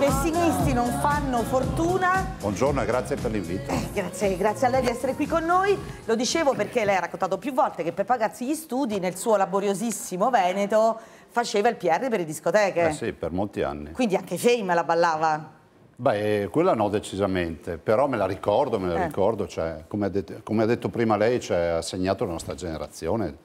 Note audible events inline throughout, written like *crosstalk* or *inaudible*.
pessimisti non fanno fortuna. Buongiorno e grazie per l'invito. Eh, grazie, grazie, a lei di essere qui con noi. Lo dicevo perché lei ha raccontato più volte che per pagarsi gli studi nel suo laboriosissimo Veneto faceva il PR per le discoteche. Eh sì, per molti anni. Quindi anche Fame la ballava. Beh, quella no decisamente, però me la ricordo, me la eh. ricordo, cioè, come, ha detto, come, ha detto, prima lei, cioè, ha segnato la nostra generazione.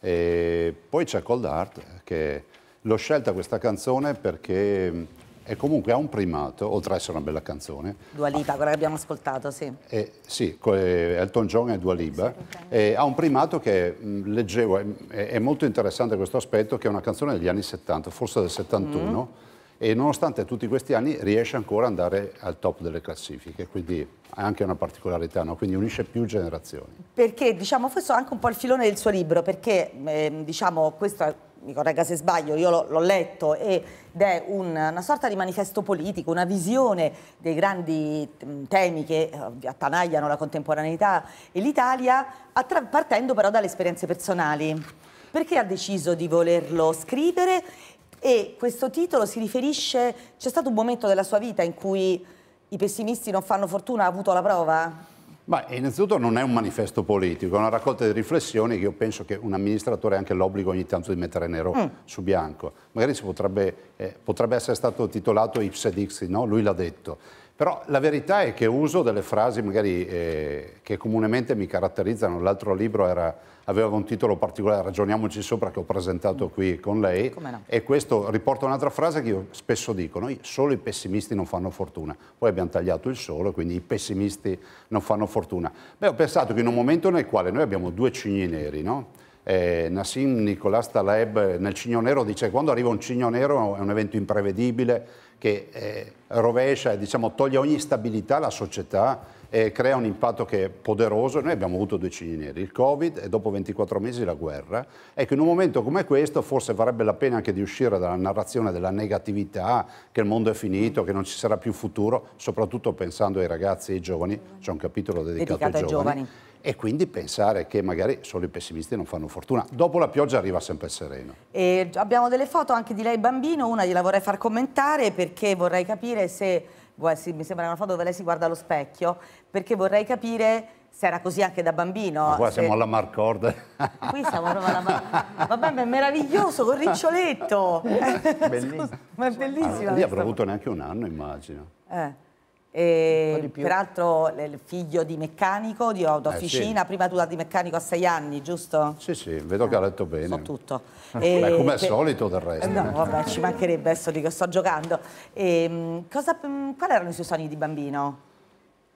E poi c'è Cold Art, eh, che l'ho scelta questa canzone perché e comunque ha un primato, oltre ad essere una bella canzone. Dua Lipa, ah, quella che abbiamo ascoltato, sì. Eh, sì, eh, Elton John e Dua Lipa. Sì, eh, ha un primato che mh, mm, leggevo, è, è, molto interessante questo aspetto, che è una canzone degli anni 70, forse del 71, mm. e nonostante tutti questi anni riesce ancora ad andare al top delle classifiche, quindi è anche una particolarità, no? quindi unisce più generazioni. Perché, diciamo, questo è anche un po' il filone del suo libro, perché, eh, diciamo, questo mi corregga se sbaglio, io l'ho letto, ed è un, una sorta di manifesto politico, una visione dei grandi mm, temi che eh, attanagliano la contemporaneità e l'Italia, partendo però dalle esperienze personali. Perché ha deciso di volerlo scrivere? E questo titolo si riferisce, c'è stato un momento della sua vita in cui i pessimisti non fanno fortuna, ha avuto la prova? Beh, innanzitutto non è un manifesto politico, è una raccolta di riflessioni che io penso che un amministratore ha anche l'obbligo ogni tanto di mettere nero mm. su bianco. Magari potrebbe, eh, potrebbe, essere stato titolato Ipse Dixi, no? lui l'ha detto. Però la verità è che uso delle frasi magari eh, che comunemente mi caratterizzano. L'altro libro era, aveva un titolo particolare, ragioniamoci sopra, che ho presentato qui con lei. No? E questo riporta un'altra frase che io spesso dico, noi solo i pessimisti non fanno fortuna. Poi abbiamo tagliato il solo, quindi i pessimisti non fanno fortuna. Beh, ho pensato che in un momento nel quale noi abbiamo due cigni neri, no? eh, Nassim Nicolas Taleb eh, nel Cigno Nero dice che quando arriva un Cigno Nero è un evento imprevedibile che eh, rovescia, diciamo, toglie ogni stabilità alla società e crea un impatto che è poderoso. Noi abbiamo avuto due cigni neri, il Covid e dopo 24 mesi la guerra. Ecco, in un momento come questo forse varrebbe la pena anche di uscire dalla narrazione della negatività, che il mondo è finito, che non ci sarà più futuro, soprattutto pensando ai ragazzi e ai giovani, c'è un capitolo dedicato, dedicato ai, ai giovani e quindi pensare che magari solo i pessimisti non fanno fortuna. Dopo la pioggia arriva sempre il sereno. E abbiamo delle foto anche di lei bambino, una gliela vorrei far commentare perché vorrei capire se, mi sembra una foto dove lei si guarda allo specchio, perché vorrei capire se era così anche da bambino. Ma qua se... siamo alla Marcord. Qui siamo proprio alla Marcord. Vabbè, ma è meraviglioso, con Riccioletto. Bellissimo. *laughs* ma è bellissimo. Allora, ah, lì avrà avuto neanche un anno, immagino. Eh. Eh, peraltro il figlio di meccanico, di autofficina, eh, sì. prima tu da di meccanico a sei anni, giusto? Sì, sì, vedo che ha letto bene. So tutto. *laughs* Eh, Beh, come al per... solito del resto. No, vabbè, ci mancherebbe, adesso che sto giocando. Ehm, cosa... Mm, quali erano i suoi sogni di bambino?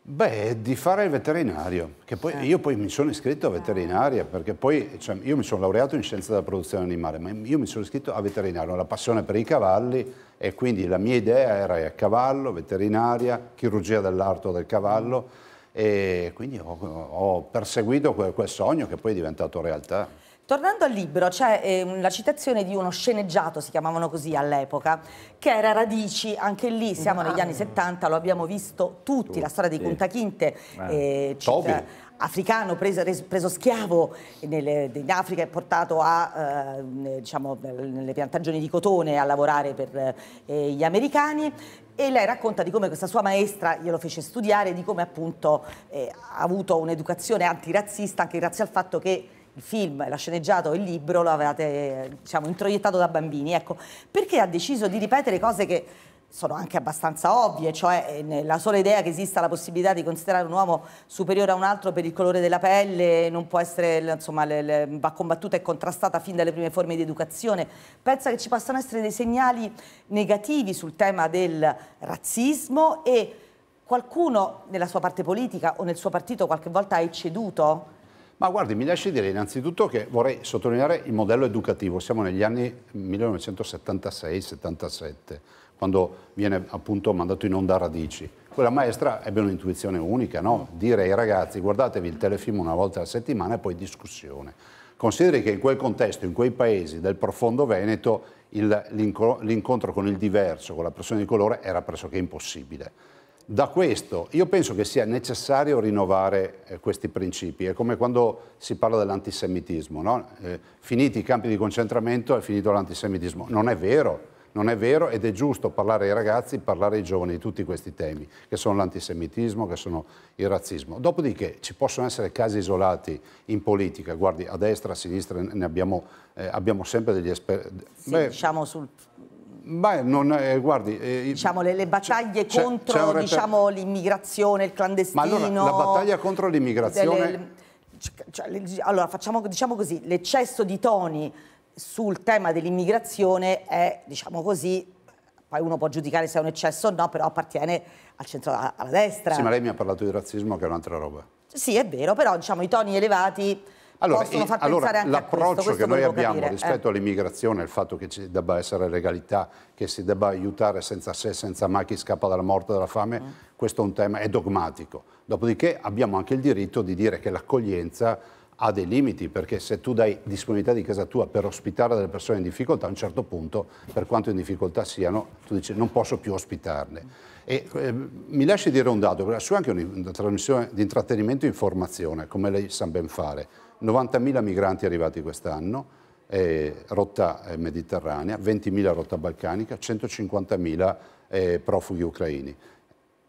Beh, di fare il veterinario, che poi sì. Eh. io poi mi sono iscritto a veterinaria perché poi cioè, io mi sono laureato in scienza della produzione animale, ma io mi sono iscritto a veterinario, la passione per i cavalli, e quindi la mia idea era cavallo, veterinaria, chirurgia dell'arto del cavallo e quindi ho, ho perseguito quel, quel sogno che poi è diventato realtà. Tornando al libro, c'è eh, la citazione di uno sceneggiato, si chiamavano così all'epoca, che era Radici, anche lì siamo ah. negli anni 70, lo abbiamo visto tutti, tutti. la storia di Kunta Kinte. Eh, eh Toby africano preso, preso schiavo nelle, in Africa e portato a, eh, diciamo, nelle piantagioni di cotone a lavorare per eh, gli americani e lei racconta di come questa sua maestra glielo fece studiare, di come appunto eh, ha avuto un'educazione antirazzista anche grazie al fatto che il film, la sceneggiato, il libro lo avevate eh, diciamo, introiettato da bambini. Ecco, perché ha deciso di ripetere cose che sono anche abbastanza ovvie, cioè eh, la sola idea che esista la possibilità di considerare un uomo superiore a un altro per il colore della pelle non può essere, insomma, le, le, va combattuta e contrastata fin dalle prime forme di educazione. Pensa che ci possano essere dei segnali negativi sul tema del razzismo e qualcuno nella sua parte politica o nel suo partito qualche volta ha ecceduto ma guardi, mi lasci dire innanzitutto che vorrei sottolineare il modello educativo. Siamo negli anni 1976-77, quando viene appunto mandato in onda Radici. Quella maestra ebbe un'intuizione unica, no? dire ai ragazzi guardatevi il telefilm una volta alla settimana e poi discussione. Consideri che in quel contesto, in quei paesi del profondo Veneto, l'incontro con il diverso, con la persona di colore, era pressoché impossibile da questo io penso che sia necessario rinnovare eh, questi principi, è come quando si parla dell'antisemitismo, no? eh, finiti i campi di concentramento è finito l'antisemitismo, non è vero, non è vero ed è giusto parlare ai ragazzi, parlare ai giovani di tutti questi temi, che sono l'antisemitismo, che sono il razzismo. Dopodiché ci possono essere casi isolati in politica, guardi a destra, a sinistra ne abbiamo, eh, abbiamo sempre degli esperti. Sì, diciamo sul Beh, non, eh, guardi, eh, diciamo, le, le battaglie contro diciamo, l'immigrazione, il clandestino... Ma allora, la battaglia contro l'immigrazione... cioè, allora, facciamo, diciamo così, l'eccesso di toni sul tema dell'immigrazione è, diciamo così, poi uno può giudicare se è un eccesso o no, però appartiene al centro, alla destra. Sì, ma lei mi ha parlato di razzismo che è un'altra roba. Sì, è vero, però diciamo, i toni elevati allora, possono far allora, pensare anche a questo. L'approccio che noi abbiamo capire, eh. rispetto eh. all'immigrazione, il fatto che ci debba essere legalità, che si debba aiutare senza sé, senza mai chi scappa dalla morte, dalla fame, mm. questo è un tema, è dogmatico. Dopodiché abbiamo anche il diritto di dire che l'accoglienza ha dei limiti, perché se tu dai disponibilità di casa tua per ospitare delle persone in difficoltà, a un certo punto, per quanto in difficoltà siano, tu dici non posso più ospitarle. E, eh, mi lasci dire un dato, perché è anche una trasmissione di intrattenimento e informazione, come lei sa ben fare 90.000 migranti arrivati quest'anno, eh, rotta eh, mediterranea, 20.000 rotta balcanica, 150.000 eh, profughi ucraini.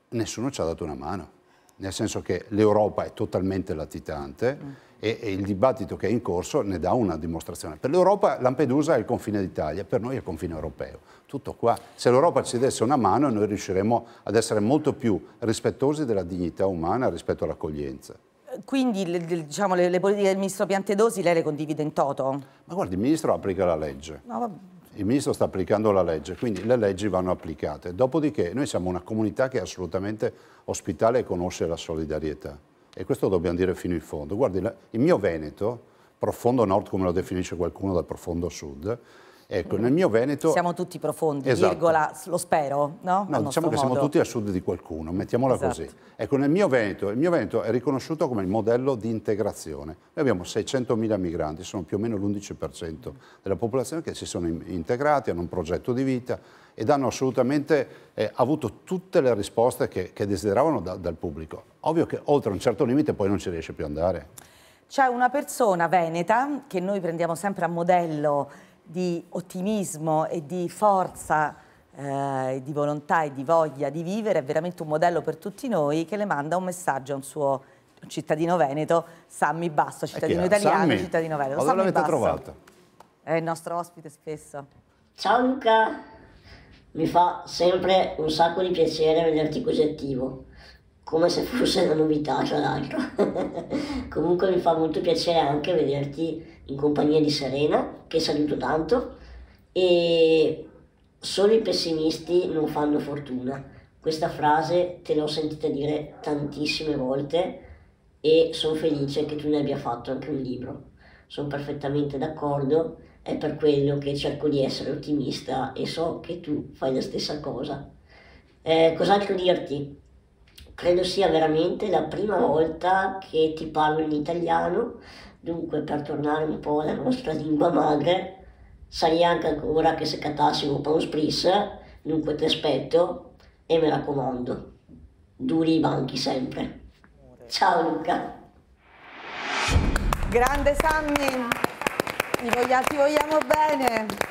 Nessuno ci ha dato una mano, nel senso che l'Europa è totalmente latitante mm. e, e, il dibattito che è in corso ne dà una dimostrazione. Per l'Europa Lampedusa è il confine d'Italia, per noi è il confine europeo. Tutto qua. Se l'Europa ci desse una mano noi riusciremmo ad essere molto più rispettosi della dignità umana rispetto all'accoglienza. Quindi le, diciamo, le, le, politiche del ministro Piantedosi lei le condivide in toto? Ma guardi, il ministro applica la legge. No, il ministro sta applicando la legge, quindi le leggi vanno applicate. Dopodiché noi siamo una comunità che è assolutamente ospitale e conosce la solidarietà. E questo dobbiamo dire fino in fondo. Guardi, il mio Veneto, profondo nord come lo definisce qualcuno dal profondo sud, Ecco, nel mio Veneto... Siamo tutti profondi, esatto. virgola, lo spero, no? No, Al diciamo che modo. siamo tutti a sud di qualcuno, mettiamola esatto. così. Ecco, nel mio Veneto, il mio Veneto è riconosciuto come il modello di integrazione. Noi abbiamo 600.000 migranti, sono più o meno l'11% della popolazione che si sono integrati, hanno un progetto di vita ed hanno assolutamente eh, avuto tutte le risposte che, che desideravano da, dal pubblico. Ovvio che oltre un certo limite poi non ci riesce più andare. C'è una persona veneta che noi prendiamo sempre a modello di ottimismo e di forza eh, di volontà e di voglia di vivere, è veramente un modello per tutti noi che le manda un messaggio a un suo cittadino veneto, Sammy Basso, cittadino italiano, Sammy. cittadino veneto. Allora l'avete trovato? È il nostro ospite spesso. Ciao Luca, mi fa sempre un sacco di piacere vederti così attivo come se fosse una novità tra l'altro. *laughs* Comunque mi fa molto piacere anche vederti in compagnia di Serena, che saluto tanto, e solo i pessimisti non fanno fortuna. Questa frase te l'ho sentita dire tantissime volte e sono felice che tu ne abbia fatto anche un libro. Sono perfettamente d'accordo, è per quello che cerco di essere ottimista e so che tu fai la stessa cosa. Eh, cos'altro dirti? Credo sia veramente la prima volta che ti parlo in italiano, dunque per tornare un po' alla nostra lingua madre, sai anche ancora che se catassimo Paul Spris, dunque ti aspetto e mi raccomando, duri i banchi sempre. Ciao Luca! Grande Sammy, ti vogliamo bene!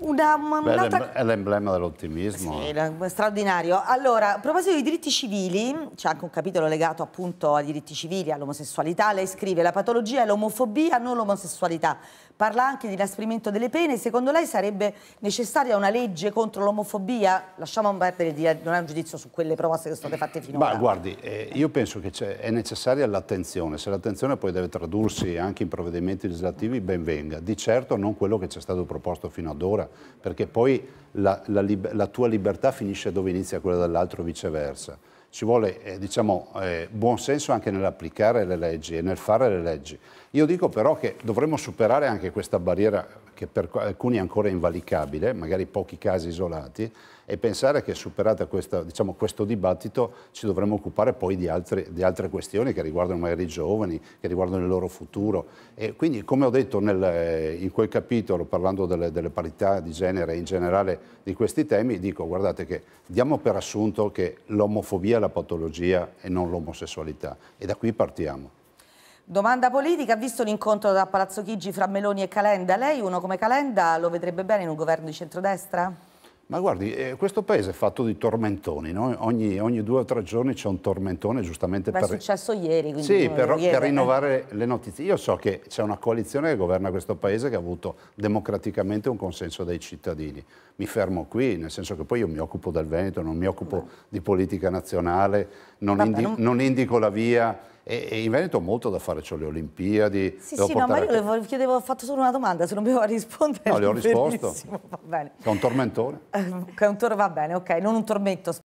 Una, Beh, è l'emblema dell'ottimismo. Sì, straordinario. Allora, a proposito dei diritti civili, c'è anche un capitolo legato appunto ai diritti civili, all'omosessualità. Lei scrive la patologia è l'omofobia, non l'omosessualità. Parla anche di inasprimento delle pene. Secondo lei sarebbe necessaria una legge contro l'omofobia? Lasciamo perdere di non dare un giudizio su quelle proposte che sono state fatte finora. Ma guardi, eh, io penso che è, è necessaria l'attenzione. Se l'attenzione poi deve tradursi anche in provvedimenti legislativi, ben venga. Di certo non quello che ci è stato proposto fino ad ora perché poi la, la, la tua libertà finisce dove inizia quella dell'altro viceversa. Ci vuole eh, diciamo, eh, buon senso anche nell'applicare le leggi e nel fare le leggi. Io dico però che dovremmo superare anche questa barriera che per alcuni è ancora invalicabile, magari pochi casi isolati, e pensare che superata questa, diciamo, questo dibattito ci dovremmo occupare poi di altre, di altre, questioni che riguardano magari i giovani, che riguardano il loro futuro. E quindi, come ho detto nel, eh, in quel capitolo, parlando delle, delle parità di genere e in generale di questi temi, dico guardate che diamo per assunto che l'omofobia è la patologia e non l'omosessualità e da qui partiamo. Domanda politica, visto l'incontro da Palazzo Chigi fra Meloni e Calenda, lei uno come Calenda lo vedrebbe bene in un governo di centrodestra? Ma guardi, eh, questo paese è fatto di tormentoni, no? ogni, ogni, due o tre giorni c'è un tormentone giustamente Ma per... è successo ieri, quindi... Sì, però ieri, per rinnovare le notizie. Io so che c'è una coalizione che governa questo paese che ha avuto democraticamente un consenso dei cittadini. Mi fermo qui, nel senso che poi io mi occupo del Veneto, non mi occupo Beh. di politica nazionale, non, Vabbè, indi non... non indico la via e, e in Veneto ho molto da fare, ho le Olimpiadi. Sì, sì, no, ma io le chiedevo, ho fatto solo una domanda, se non mi a rispondere. No, le ho *laughs* risposto. Benissimo, va bene. È un tormentone. Eh, che è un tor- va bene, ok, non un tormento.